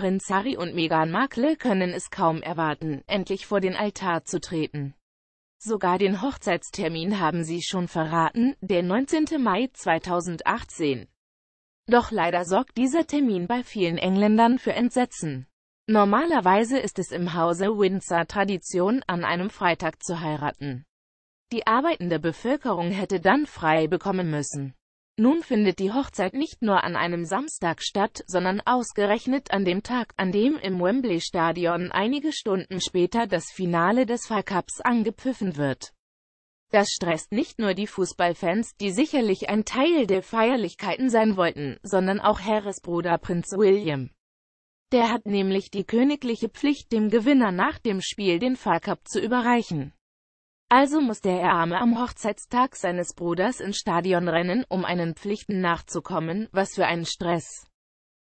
Prinz Harry und Meghan Markle können es kaum erwarten, endlich vor den Altar zu treten. Sogar den Hochzeitstermin haben sie schon verraten, der 19. Mai 2018. Doch leider sorgt dieser Termin bei vielen Engländern für Entsetzen. Normalerweise ist es im Hause Windsor Tradition, an einem Freitag zu heiraten. Die arbeitende Bevölkerung hätte dann frei bekommen müssen. Nun findet die Hochzeit nicht nur an einem Samstag statt, sondern ausgerechnet an dem Tag, an dem im Wembley-Stadion einige Stunden später das Finale des Fallcups angepfiffen wird. Das stresst nicht nur die Fußballfans, die sicherlich ein Teil der Feierlichkeiten sein wollten, sondern auch Harris Bruder Prinz William. Der hat nämlich die königliche Pflicht, dem Gewinner nach dem Spiel den Fallcup zu überreichen. Also musste er Arme am Hochzeitstag seines Bruders ins Stadion rennen, um einen Pflichten nachzukommen, was für ein Stress.